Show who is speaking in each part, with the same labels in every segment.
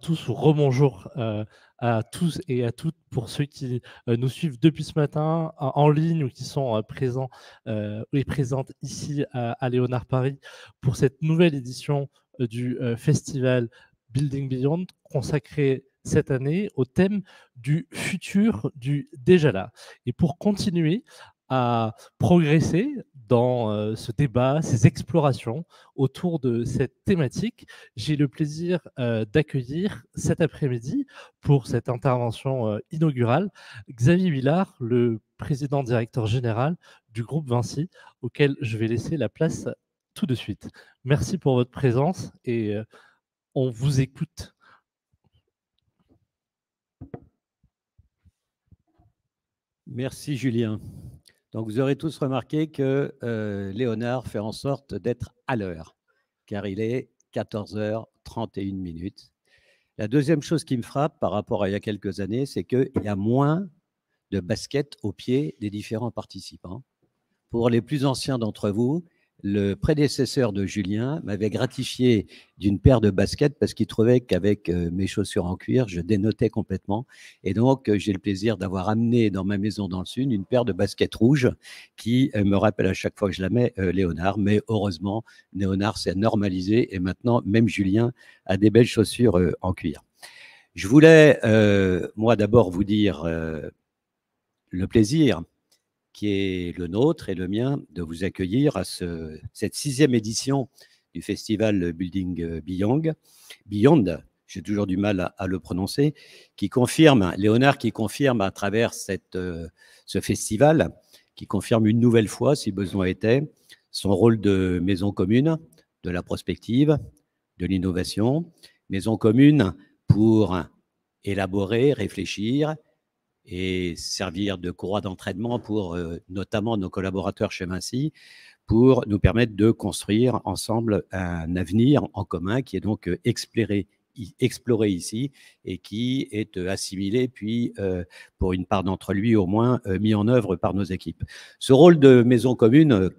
Speaker 1: tous ou rebonjour euh, à tous et à toutes pour ceux qui euh, nous suivent depuis ce matin en ligne ou qui sont euh, présents et présentes ici à, Léonard Paris pour cette nouvelle édition du festival Building Beyond consacré cette année au thème du futur du déjà là. Et pour continuer à progresser dans euh, ce débat, ces explorations autour de cette thématique. J'ai le plaisir euh, d'accueillir cet après-midi pour cette intervention euh, inaugurale Xavier Villard, le président directeur général du groupe Vinci, auquel je vais laisser la place tout de suite. Merci pour votre présence et on vous écoute.
Speaker 2: Merci Julien vous aurez tous remarqué que euh, Léonard fait en sorte d'être à l'heure, car il est 14h31 minutes. La deuxième chose qui me frappe par rapport à il y a quelques années, c'est qu'il y a moins de baskets aux pieds des différents participants. Pour les plus anciens d'entre vous, le prédécesseur de Julien m'avait gratifié d'une paire de baskets parce qu'il trouvait qu'avec euh, mes chaussures en cuir, je dénotais complètement. Et donc, euh, j'ai le plaisir d'avoir amené dans ma maison dans le Sud une paire de baskets rouges qui euh, me rappelle à chaque fois que je la mets Léonard. Mais heureusement, Léonard s'est normalisé et maintenant, même Julien a des belles chaussures en cuir. Je voulais, moi, d'abord vous dire le plaisir qui est le nôtre et le mien de vous accueillir à cette sixième édition du festival Building euh, Beyond, Beyond j'ai toujours du mal à, le prononcer, qui confirme, Léonard qui confirme à travers euh, ce festival, qui confirme une nouvelle fois, si besoin était, son rôle de maison commune, de la prospective, de l'innovation, maison commune pour élaborer, réfléchir, et servir de courroie d'entraînement pour euh, notamment nos collaborateurs chez Vinci, pour nous permettre de construire ensemble un avenir en commun qui est donc euh, exploré, ici et qui est euh, assimilé puis pour une part d'entre lui au moins mis en œuvre par nos équipes. Ce rôle de maison commune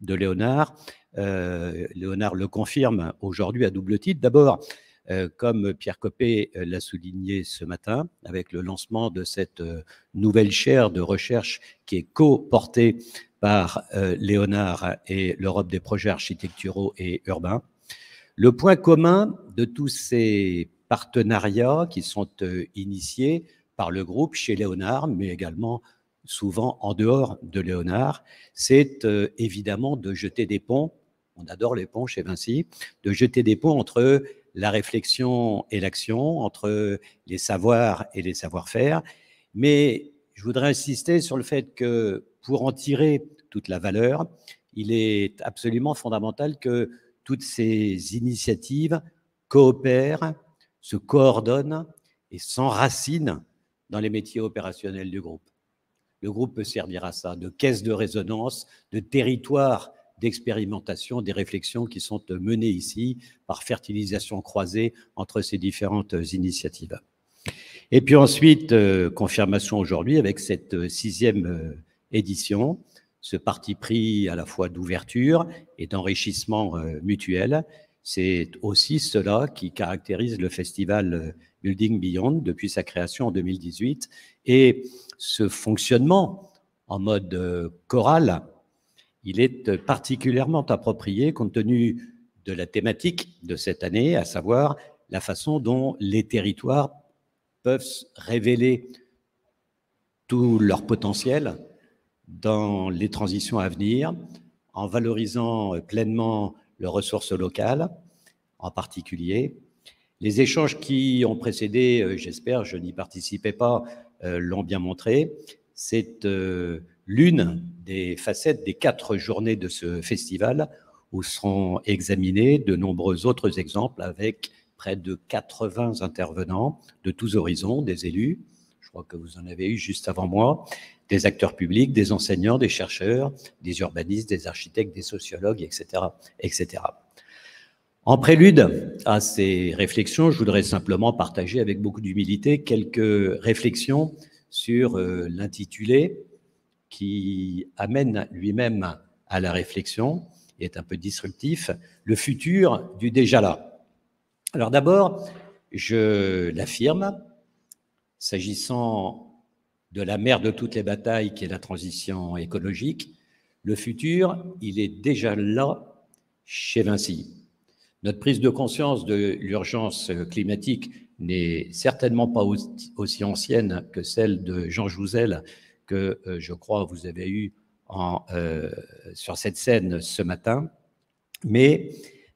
Speaker 2: de Léonard, Léonard le confirme aujourd'hui à double titre. D'abord, euh, comme Pierre Copé euh, l'a souligné ce matin, avec le lancement de cette euh, nouvelle chaire de recherche qui est co-portée par Léonard et l'Europe des projets architecturaux et urbains. Le point commun de tous ces partenariats qui sont initiés par le groupe chez Léonard, mais également souvent en dehors de Léonard, c'est évidemment de jeter des ponts, on adore les ponts chez Vinci, de jeter des ponts entre eux la réflexion et l'action, entre les savoirs et les savoir-faire. Mais je voudrais insister sur le fait que pour en tirer toute la valeur, il est absolument fondamental que toutes ces initiatives coopèrent, se coordonnent et s'enracinent dans les métiers opérationnels du groupe. Le groupe peut servir à ça, de caisse de résonance, de territoire d'expérimentation, des réflexions qui sont menées ici par fertilisation croisée entre ces différentes initiatives. Et puis ensuite, euh, confirmation aujourd'hui avec cette euh, sixième euh, édition, ce parti pris à la fois d'ouverture et d'enrichissement mutuel. C'est aussi cela qui caractérise le festival Building Beyond depuis sa création en 2018 et ce fonctionnement en mode choral il est euh, particulièrement approprié compte tenu de la thématique de cette année, à savoir la façon dont les territoires peuvent révéler tout leur potentiel dans les transitions à venir, en valorisant euh, pleinement leurs ressources locales, en particulier. Les échanges qui ont précédé, euh, j'espère, je n'y participais pas, l'ont bien montré. C'est l'une des facettes des quatre journées de ce festival où seront examinés de nombreux autres exemples avec près de 80 intervenants de tous horizons, des élus, je crois que vous en avez eu juste avant moi, des acteurs publics, des enseignants, des chercheurs, des urbanistes, des architectes, des sociologues, etc. etc.
Speaker 1: En prélude
Speaker 2: à ces réflexions, je voudrais simplement partager avec beaucoup d'humilité quelques réflexions sur euh, l'intitulé qui amène lui-même à la réflexion et est un peu disruptif, le futur du déjà là. Alors d'abord, je l'affirme, s'agissant de la mère de toutes les batailles qui est la transition écologique, le futur, il est déjà là chez Vinci. Notre prise de conscience de l'urgence climatique n'est certainement pas aussi ancienne que celle de Jean Jouzel que euh, je crois vous avez eu euh, sur cette scène ce matin. Mais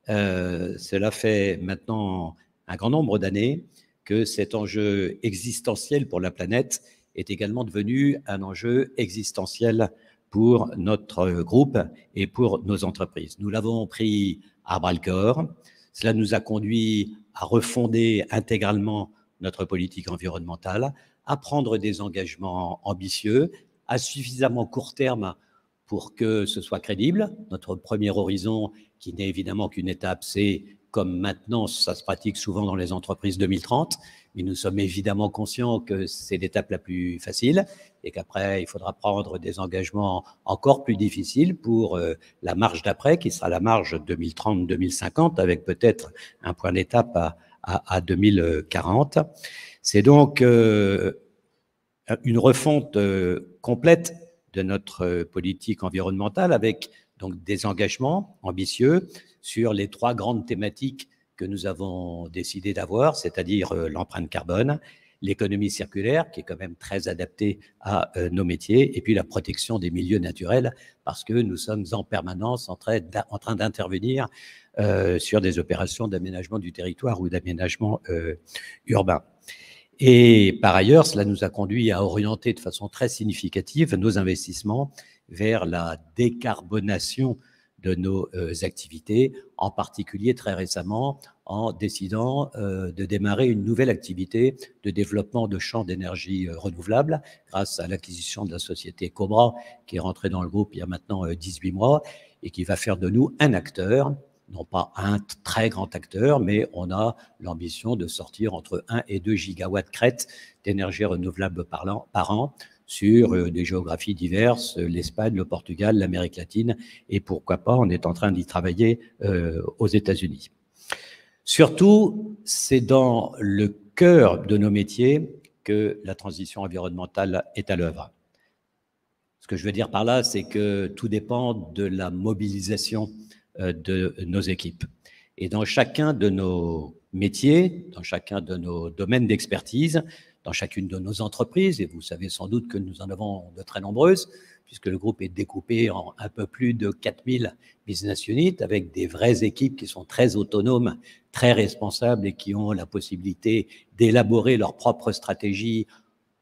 Speaker 2: euh, cela fait maintenant un grand nombre d'années que cet enjeu existentiel pour la planète est également devenu un enjeu existentiel pour notre groupe et pour nos entreprises. Nous l'avons pris à bras-le-corps. Cela nous a conduit à refonder intégralement notre politique environnementale, à prendre des engagements ambitieux à suffisamment court terme pour que ce soit crédible. Notre premier horizon, qui n'est évidemment qu'une étape, c'est comme maintenant, ça se pratique souvent dans les entreprises 2030, mais nous sommes évidemment conscients que c'est l'étape la plus facile et qu'après, il faudra prendre des engagements encore plus difficiles pour euh, la marge d'après, qui sera la marge 2030-2050, avec peut-être un point d'étape à, à, à 2040. C'est donc euh, une refonte euh, complète de notre euh, politique environnementale avec donc des engagements ambitieux sur les trois grandes thématiques que nous avons décidé d'avoir, c'est-à-dire l'empreinte carbone, l'économie circulaire, qui est quand même très adaptée à nos métiers, et puis la protection des milieux naturels, parce que nous sommes en permanence en train d'intervenir sur des opérations d'aménagement du territoire ou d'aménagement urbain. Et par ailleurs, cela nous a conduit à orienter de façon très significative nos investissements vers la décarbonation de nos euh, activités, en particulier très récemment en décidant euh, de démarrer une nouvelle activité de développement de champs d'énergie euh, renouvelable grâce à l'acquisition de la société Cobra qui est rentrée dans le groupe il y a maintenant 18 mois et qui va faire de nous un acteur non pas un très grand acteur, mais on a l'ambition de sortir entre 1 et 2 gigawatts crête d'énergie renouvelable par an, sur euh, des géographies diverses, l'Espagne, le Portugal, l'Amérique latine, et pourquoi pas, on est en train d'y travailler euh, aux États-Unis. Surtout, c'est dans le cœur de nos métiers que la transition environnementale est à l'œuvre. Ce que je veux dire par là, c'est que tout dépend de la mobilisation euh, de nos équipes. Et dans chacun de nos métiers, dans chacun de nos domaines d'expertise, dans chacune de nos entreprises, et vous savez sans doute que nous en avons de très nombreuses, puisque le groupe est découpé en un peu plus de 4000 business units, avec des vraies équipes qui sont très autonomes, très responsables et qui ont la possibilité d'élaborer leur propre stratégie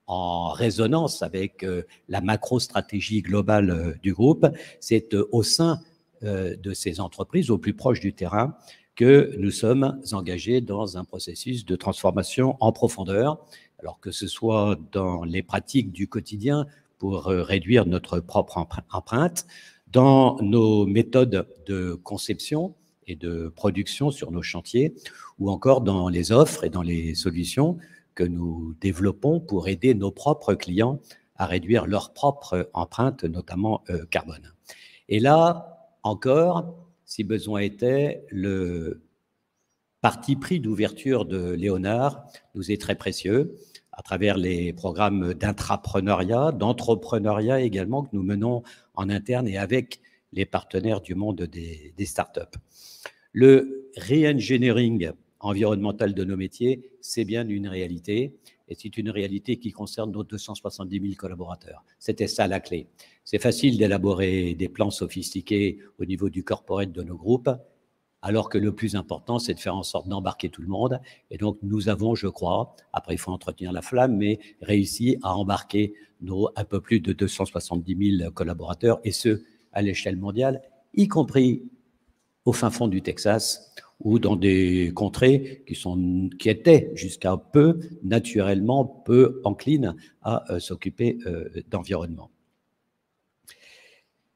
Speaker 2: en résonance avec euh, la macro-stratégie globale euh, du groupe. C'est au sein euh, de ces entreprises au plus proche du terrain que nous sommes engagés dans un processus de transformation en profondeur, alors que ce soit dans les pratiques du quotidien pour euh, réduire notre propre empreinte, dans nos méthodes de conception et de production sur nos chantiers, ou encore dans les offres et dans les solutions que nous développons pour aider nos propres clients à réduire leur propre empreinte, notamment euh, carbone. Et là, encore, si besoin était, le parti pris d'ouverture de Léonard nous est très précieux à travers les programmes d'intrapreneuriat, d'entrepreneuriat également que nous menons en interne et avec les partenaires du monde des, des startups. Le re-engineering environnemental de nos métiers, c'est bien une réalité et c'est une réalité qui concerne nos 270 000 collaborateurs. C'était ça la clé. C'est facile d'élaborer des plans sophistiqués au niveau du corporate de nos groupes, alors que le plus important, c'est de faire en sorte d'embarquer tout le monde. Et donc, nous avons, je crois, après, il faut entretenir la flamme, mais réussi à embarquer nos un peu plus de 270 000 collaborateurs, et ce, à l'échelle mondiale, y compris au fin fond du Texas, ou dans des contrées qui, sont, qui étaient jusqu'à peu, naturellement, peu enclines à euh, s'occuper euh, d'environnement.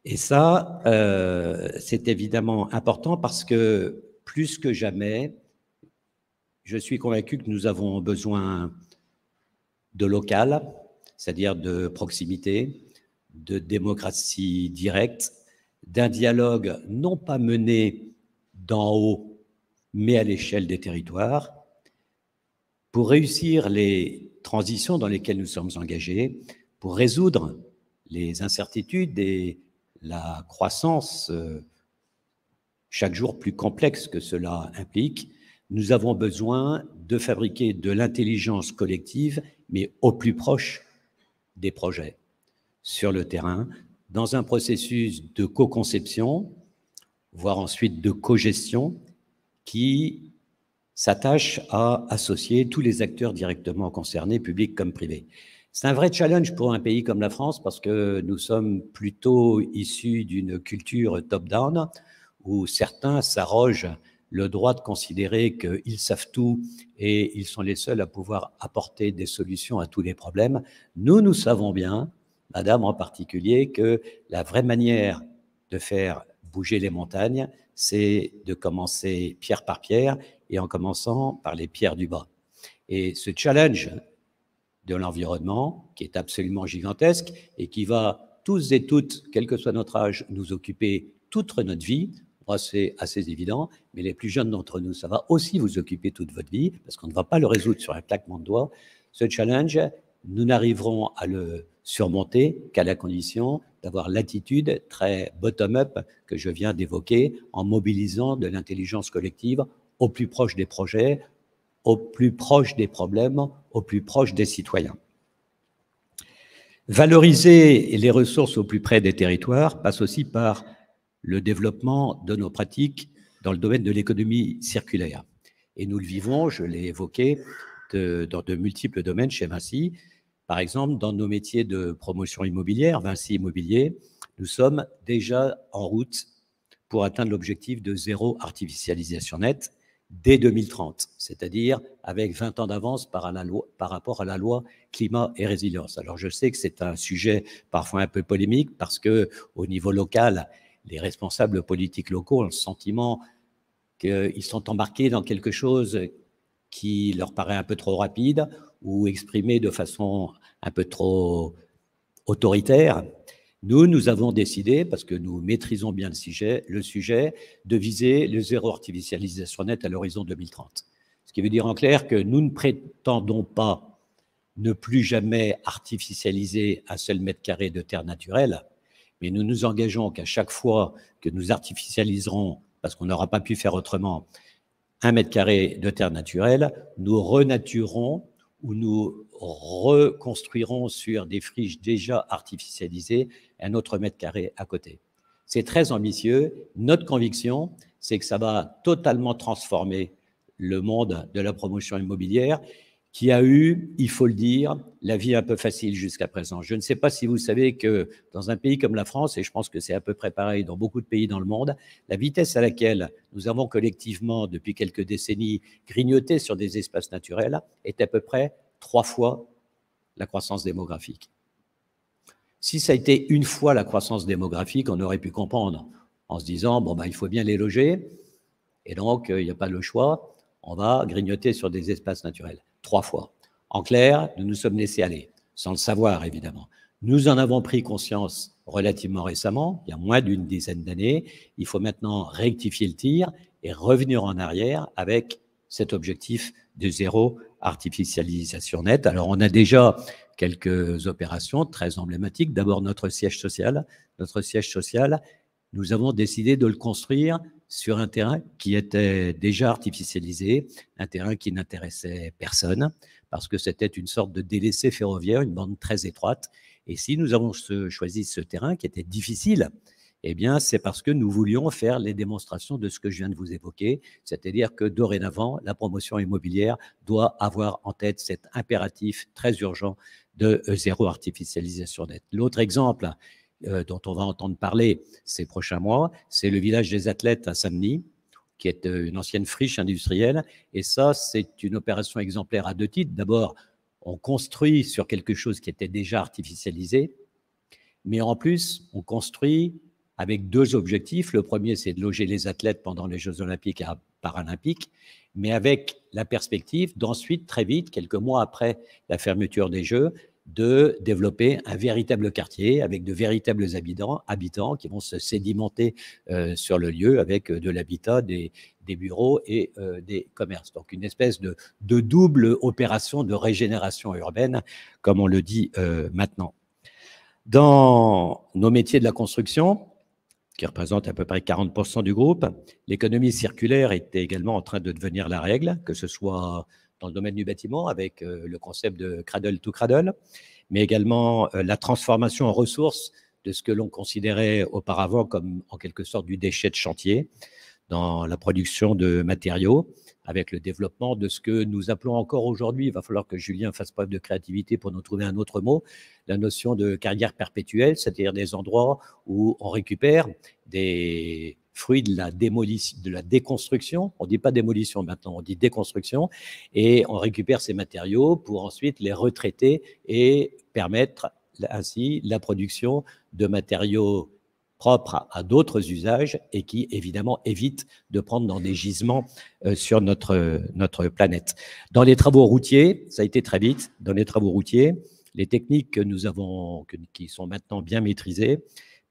Speaker 2: Et ça, euh, c'est évidemment important parce que plus que jamais, je suis convaincu que nous avons besoin de local, c'est-à-dire de proximité, de démocratie directe, d'un dialogue non pas mené d'en haut mais à l'échelle des territoires. Pour réussir les transitions dans lesquelles nous sommes engagés, pour résoudre les incertitudes et la croissance euh, chaque jour plus complexe que cela implique, nous avons besoin de fabriquer de l'intelligence collective, mais au plus proche des projets, sur le terrain, dans un processus de co-conception, voire ensuite de co-gestion, qui s'attache à associer tous les acteurs directement concernés, publics comme privés. C'est un vrai challenge pour un pays comme la France parce que nous sommes plutôt issus d'une culture top-down où certains s'arrogent le droit de considérer qu'ils savent tout et ils sont les seuls à pouvoir apporter des solutions à tous les problèmes. Nous, nous savons bien, Madame en particulier, que la vraie manière de faire bouger les montagnes, c'est de commencer pierre par pierre et en commençant par les pierres du bas. Et ce challenge de l'environnement, qui est absolument gigantesque et qui va tous et toutes, quel que soit notre âge, nous occuper toute notre vie, c'est assez évident, mais les plus jeunes d'entre nous, ça va aussi vous occuper toute votre vie, parce qu'on ne va pas le résoudre sur un claquement de doigts. Ce challenge, nous n'arriverons à le surmonter qu'à la condition d'avoir l'attitude très bottom-up que je viens d'évoquer en mobilisant de l'intelligence collective au plus proche des projets, au plus proche des problèmes, au plus proche des citoyens. Valoriser les ressources au plus près des territoires passe aussi par le développement de nos pratiques dans le domaine de l'économie circulaire. Et nous le vivons, je l'ai évoqué, dans de multiples domaines chez Vinci, par exemple, dans nos métiers de promotion immobilière, Vinci Immobilier, nous sommes déjà en route pour atteindre l'objectif de zéro artificialisation nette dès 2030, c'est-à-dire avec 20 ans d'avance par, rapport à la loi climat et résilience. Alors je sais que c'est un sujet parfois un peu polémique parce que au niveau local, les responsables politiques locaux ont le sentiment qu'ils sont embarqués dans quelque chose qui leur paraît un peu trop rapide ou exprimé de façon un peu trop autoritaire. Nous, nous avons décidé, parce que nous maîtrisons bien le sujet, le sujet de viser le zéro artificialisation nette à l'horizon 2030. Ce qui veut dire en clair que nous ne prétendons pas ne plus jamais artificialiser un seul mètre carré de terre naturelle, mais nous nous engageons qu'à chaque fois que nous artificialiserons, parce qu'on n'aura pas pu faire autrement, un mètre carré de terre naturelle, nous renaturons ou nous reconstruirons sur des friches déjà artificialisées un autre mètre carré à côté. C'est très ambitieux. Notre conviction, c'est que ça va totalement transformer le monde de la promotion immobilière qui a eu, il faut le dire, la vie un peu facile jusqu'à présent. Je ne sais pas si vous savez que dans un pays comme la France, et je pense que c'est à peu près pareil dans beaucoup de pays dans le monde, la vitesse à laquelle nous avons collectivement, depuis quelques décennies, grignoté sur des espaces naturels est à peu près trois fois la croissance démographique. Si ça a été une fois la croissance démographique, on aurait pu comprendre en se disant, bon, ben, il faut bien les loger, et donc euh, il n'y a pas le choix, on va grignoter sur des espaces naturels trois fois. En clair, nous nous sommes laissés aller, sans le savoir évidemment. Nous en avons pris conscience relativement récemment, il y a moins d'une dizaine d'années. Il faut maintenant rectifier le tir et revenir en arrière avec cet objectif de zéro artificialisation nette. Alors on a déjà quelques opérations très emblématiques. D'abord notre siège social. Notre siège social nous avons décidé de le construire sur un terrain qui était déjà artificialisé, un terrain qui n'intéressait personne, parce que c'était une sorte de délaissé ferroviaire, une bande très étroite. Et si nous avons choisi ce terrain qui était difficile, eh bien, c'est parce que nous voulions faire les démonstrations de ce que je viens de vous évoquer, c'est-à-dire que dorénavant, la promotion immobilière doit avoir en tête cet impératif très urgent de euh, zéro artificialisation nette. L'autre exemple, euh, dont on va entendre parler ces prochains mois, c'est le village des athlètes à Samni, qui est euh, une ancienne friche industrielle. Et ça, c'est une opération exemplaire à deux titres. D'abord, on construit sur quelque chose qui était déjà artificialisé, mais en plus, on construit avec deux objectifs. Le premier, c'est de loger les athlètes pendant les Jeux olympiques et paralympiques, mais avec la perspective d'ensuite, très vite, quelques mois après la fermeture des Jeux, de développer un véritable quartier avec de véritables habitants, habitants qui vont se sédimenter euh, sur le lieu avec euh, de l'habitat, des, bureaux et euh, des commerces. Donc une espèce de, double opération de régénération urbaine, comme on le dit maintenant. Dans nos métiers de la construction, qui représentent à peu près 40% du groupe, l'économie circulaire était également en train de devenir la règle, que ce soit dans le domaine du bâtiment avec euh, le concept de cradle to cradle, mais également euh, la transformation en ressources de ce que l'on considérait auparavant comme en quelque sorte du déchet de chantier dans la production de matériaux, avec le développement de ce que nous appelons encore aujourd'hui, il va falloir que Julien fasse preuve de créativité pour nous trouver un autre mot, la notion de carrière perpétuelle, c'est-à-dire des endroits où on récupère des fruit de la, démolition, de la déconstruction. On ne dit pas démolition maintenant, on dit déconstruction. Et on récupère ces matériaux pour ensuite les retraiter et permettre ainsi la production de matériaux propres à, d'autres usages et qui évidemment évitent de prendre dans des gisements euh, sur notre, notre planète. Dans les travaux routiers, ça a été très vite, dans les travaux routiers, les techniques que nous avons, qui sont maintenant bien maîtrisées,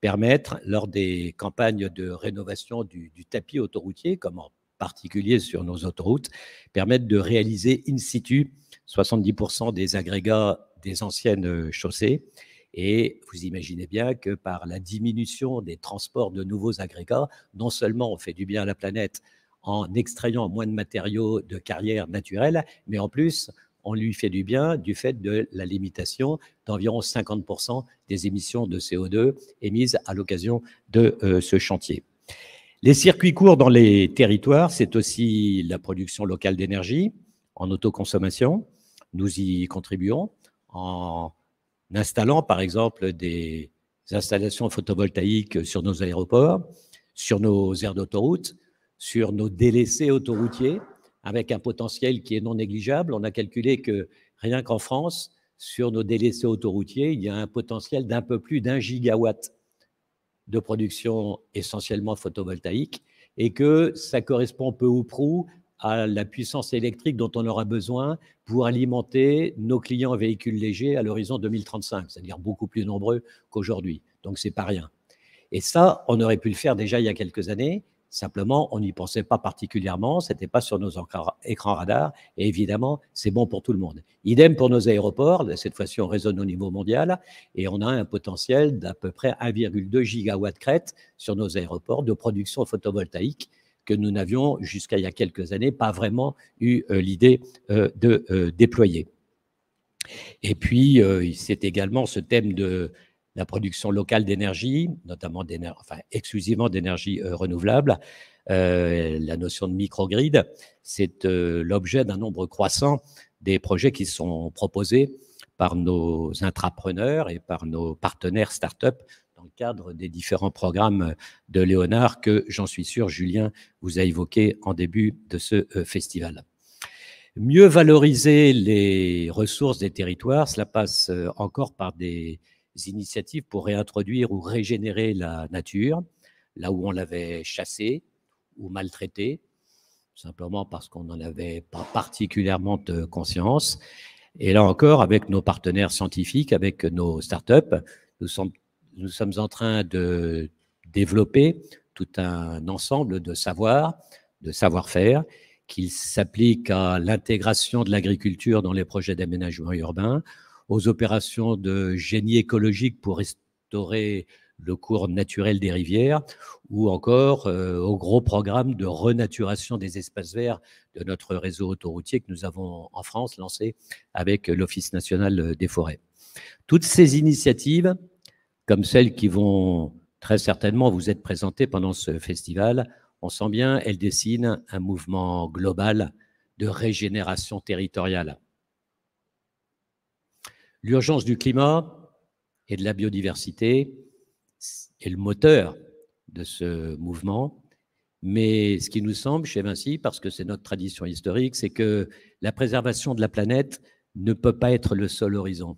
Speaker 2: permettre, lors des campagnes de rénovation du, tapis autoroutier, comme en particulier sur nos autoroutes, permettre de réaliser in situ 70% des agrégats des anciennes chaussées. Et vous imaginez bien que par la diminution des transports de nouveaux agrégats, non seulement on fait du bien à la planète en extrayant moins de matériaux de carrière naturelle, mais en plus, on lui fait du bien du fait de la limitation d'environ 50% des émissions de CO2 émises à l'occasion de euh, ce chantier. Les circuits courts dans les territoires, c'est aussi la production locale d'énergie en autoconsommation. Nous y contribuons en installant par exemple des installations photovoltaïques sur nos aéroports, sur nos aires d'autoroute, sur nos délaissés autoroutiers avec un potentiel qui est non négligeable. On a calculé que rien qu'en France, sur nos délaissés autoroutiers, il y a un potentiel d'un peu plus d'un gigawatt de production essentiellement photovoltaïque et que ça correspond peu ou prou à la puissance électrique dont on aura besoin pour alimenter nos clients véhicules légers à l'horizon 2035, c'est-à-dire beaucoup plus nombreux qu'aujourd'hui. Donc c'est pas rien. Et ça, on aurait pu le faire déjà il y a quelques années. Simplement, on n'y pensait pas particulièrement, c'était pas sur nos écrans radars, et évidemment, c'est bon pour tout le monde. Idem pour nos aéroports, cette fois-ci on résonne au niveau mondial, et on a un potentiel d'à peu près 1,2 gigawatt crête sur nos aéroports de production photovoltaïque que nous n'avions jusqu'à il y a quelques années pas vraiment eu euh, l'idée euh, de euh, déployer. Et puis, c'est également ce thème de la production locale d'énergie, notamment exclusivement d'énergie euh, renouvelable. Euh, la notion de microgrid, c'est euh, l'objet d'un nombre croissant des projets qui sont proposés par nos intrapreneurs et par nos partenaires start-up dans le cadre des différents programmes de Léonard que, j'en suis sûr, Julien vous a évoqué en début de ce festival. Mieux valoriser les ressources des territoires, cela passe encore par des initiatives pour réintroduire ou régénérer la nature, là où on l'avait chassée ou maltraitée, simplement parce qu'on n'en avait pas particulièrement conscience. Et là encore, avec nos partenaires scientifiques, avec nos startups, nous sommes, nous sommes en train de développer tout un ensemble de savoirs, de savoir-faire, qui s'applique à l'intégration de l'agriculture dans les projets d'aménagement urbain, aux opérations de génie écologique pour restaurer le cours naturel des rivières, ou encore aux euh, au gros programme de renaturation des espaces verts de notre réseau autoroutier que nous avons en France lancé avec l'Office national euh, des forêts. Toutes ces initiatives, comme celles qui vont très certainement vous être présentées pendant ce festival, on sent bien, elles dessinent un mouvement global de régénération territoriale L'urgence du climat et de la biodiversité est le moteur de ce mouvement. Mais ce qui nous semble chez Vinci, parce que c'est notre tradition historique, c'est que la préservation de la planète ne peut pas être le seul horizon.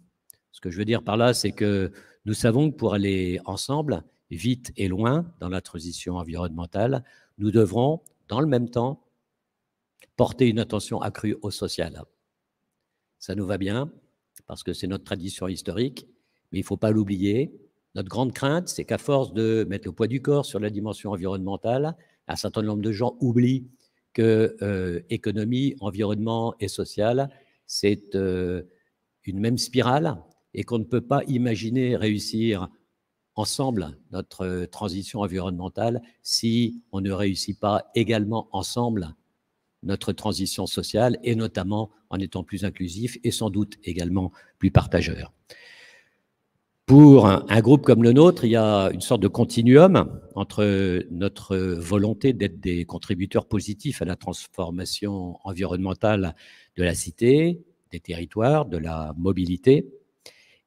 Speaker 2: Ce que je veux dire par là, c'est que nous savons que pour aller ensemble, vite et loin dans la transition environnementale, nous devrons, dans le même temps, porter une attention accrue au social. Ça nous va bien, parce que c'est notre tradition historique, mais il ne faut pas l'oublier. Notre grande crainte, c'est qu'à force de mettre le poids du corps sur la dimension environnementale, un certain nombre de gens oublient que euh, économie, environnement et social, c'est euh, une même spirale et qu'on ne peut pas imaginer réussir ensemble notre euh, transition environnementale si on ne réussit pas également ensemble notre transition sociale et notamment en étant plus inclusif et sans doute également plus partageur. Pour un, groupe comme le nôtre, il y a une sorte de continuum entre notre volonté d'être des contributeurs positifs à la transformation environnementale de la cité, des territoires, de la mobilité,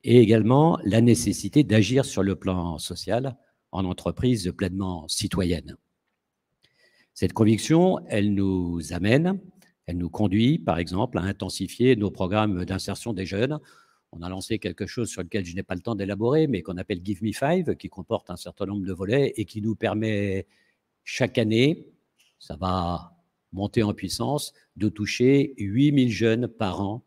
Speaker 2: et également la nécessité d'agir sur le plan social en entreprise pleinement citoyenne. Cette conviction, elle nous amène, elle nous conduit, par exemple, à intensifier nos programmes d'insertion des jeunes. On a lancé quelque chose sur lequel je n'ai pas le temps d'élaborer, mais qu'on appelle Give Me Five, qui comporte un certain nombre de volets et qui nous permet chaque année, ça va monter en puissance, de toucher 8000 jeunes par an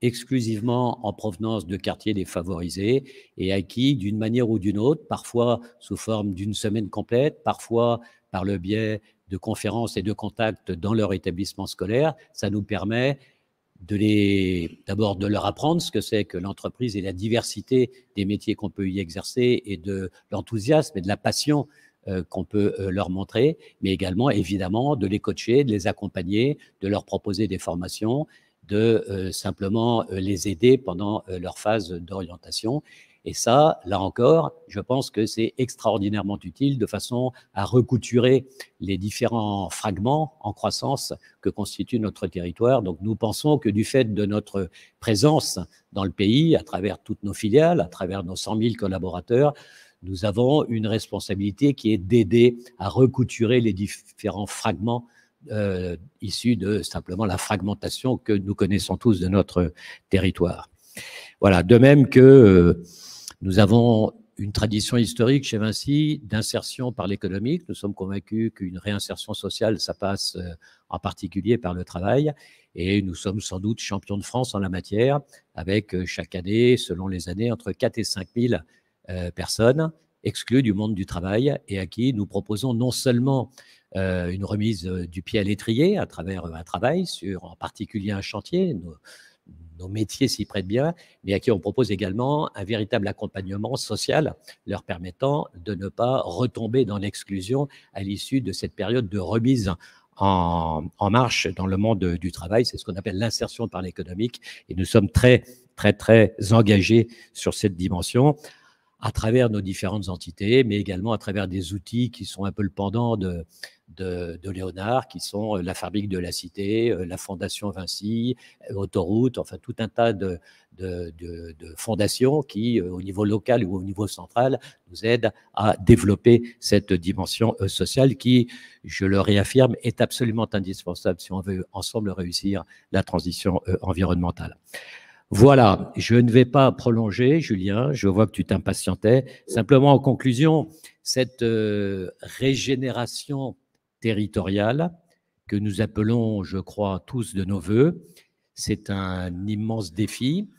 Speaker 2: exclusivement en provenance de quartiers défavorisés et acquis d'une manière ou d'une autre, parfois sous forme d'une semaine complète, parfois par le biais de conférences et de contacts dans leur établissement scolaire. Ça nous permet de les, d'abord de leur apprendre ce que c'est que l'entreprise et la diversité des métiers qu'on peut y exercer et de l'enthousiasme et de la passion euh, qu'on peut euh, leur montrer, mais également évidemment de les coacher, de les accompagner, de leur proposer des formations, de euh, simplement les aider pendant leur phase d'orientation. Et ça, là encore, je pense que c'est extraordinairement utile de façon à recouturer les différents fragments en croissance que constitue notre territoire. Donc nous pensons que du fait de notre présence dans le pays, à travers toutes nos filiales, à travers nos 100 000 collaborateurs, nous avons une responsabilité qui est d'aider à recouturer les différents fragments euh, issus de simplement la fragmentation que nous connaissons tous de notre territoire. Voilà, de même que euh, nous avons une tradition historique chez Vinci d'insertion par l'économique. Nous sommes convaincus qu'une réinsertion sociale, ça passe euh, en particulier par le travail. Et nous sommes sans doute champions de France en la matière, avec euh, chaque année, selon les années, entre 4 et 5 000 euh, personnes exclues du monde du travail et à qui nous proposons non seulement une remise du pied à l'étrier à travers un travail sur en particulier un chantier nos métiers s'y prêtent bien, mais à qui on propose également un véritable accompagnement social leur permettant de ne pas retomber dans l'exclusion à l'issue de cette période de remise en, marche dans le monde du travail. C'est ce qu'on appelle l'insertion par l'économique. Et nous sommes très, très, très engagés sur cette dimension à travers nos différentes entités, mais également à travers des outils qui sont un peu le pendant de, de, Léonard, qui sont euh, la fabrique de la cité, euh, la fondation Vinci, euh, autoroute, enfin tout un tas de, de, de, fondations qui, au niveau local ou au niveau central, nous aident à développer cette dimension sociale qui, je le réaffirme, est absolument indispensable si on veut ensemble réussir la transition environnementale. Voilà, je ne vais pas prolonger, Julien, je vois que tu t'impatientais. Simplement, en conclusion, cette régénération territorial que nous appelons, je crois, tous de nos voeux. C'est un immense défi,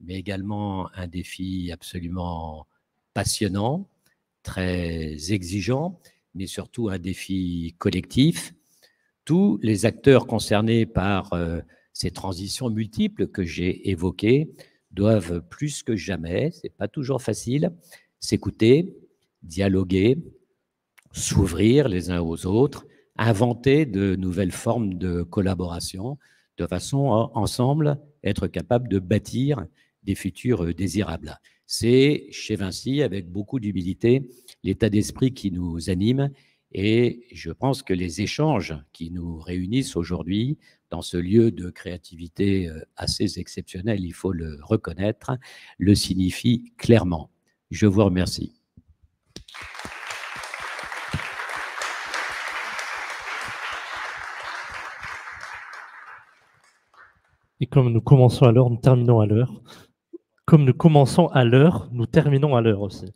Speaker 2: mais également un défi absolument passionnant, très exigeant, mais surtout un défi collectif. Tous les acteurs concernés par euh, ces transitions multiples que j'ai évoquées doivent plus que jamais, c'est pas toujours facile, s'écouter, dialoguer, s'ouvrir les uns aux autres inventer de nouvelles formes de collaboration, de façon à, ensemble, être capable de bâtir des futurs euh, désirables. C'est chez Vinci, avec beaucoup d'humilité, l'état d'esprit qui nous anime et je pense que les échanges qui nous réunissent aujourd'hui dans ce lieu de créativité euh, assez exceptionnel, il faut le reconnaître, le signifient clairement. Je vous remercie.
Speaker 1: Et comme nous commençons à l'heure, nous terminons à l'heure. Comme nous commençons à l'heure, nous terminons à l'heure aussi.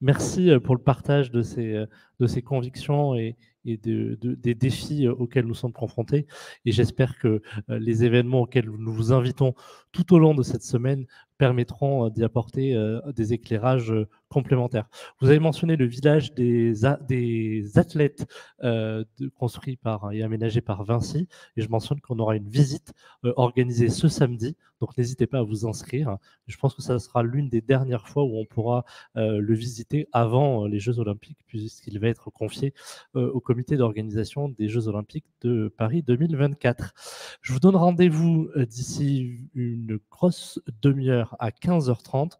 Speaker 1: Merci euh, pour le partage de ces, euh, de ces convictions et, des défis euh, auxquels nous sommes confrontés. Et j'espère que les événements auxquels nous vous invitons tout au long de cette semaine permettront d'y apporter des éclairages complémentaires. Vous avez mentionné le village des, des athlètes euh, construit par et aménagé par Vinci, et je mentionne qu'on aura une visite euh, organisée ce samedi, donc n'hésitez pas à vous inscrire. Je pense que ça sera l'une des dernières fois où on pourra euh, le visiter avant les Jeux Olympiques, puisqu'il va être confié au comité d'organisation des Jeux Olympiques de Paris 2024. Je vous donne rendez-vous d'ici une grosse demi-heure à 15h30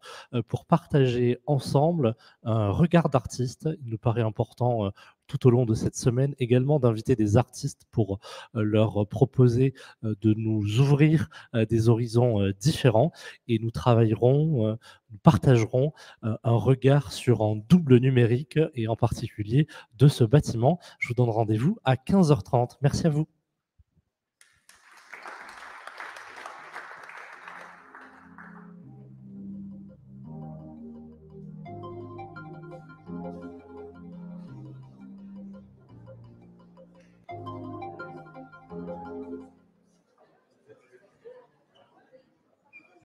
Speaker 1: pour partager ensemble un regard d'artiste. Il nous paraît important euh, tout au long de cette semaine également d'inviter des artistes pour euh, leur proposer euh, de nous ouvrir des horizons différents et nous travaillerons, nous partagerons un regard sur un double numérique et en particulier de ce bâtiment. Je vous donne rendez-vous à 15h30. Merci à vous.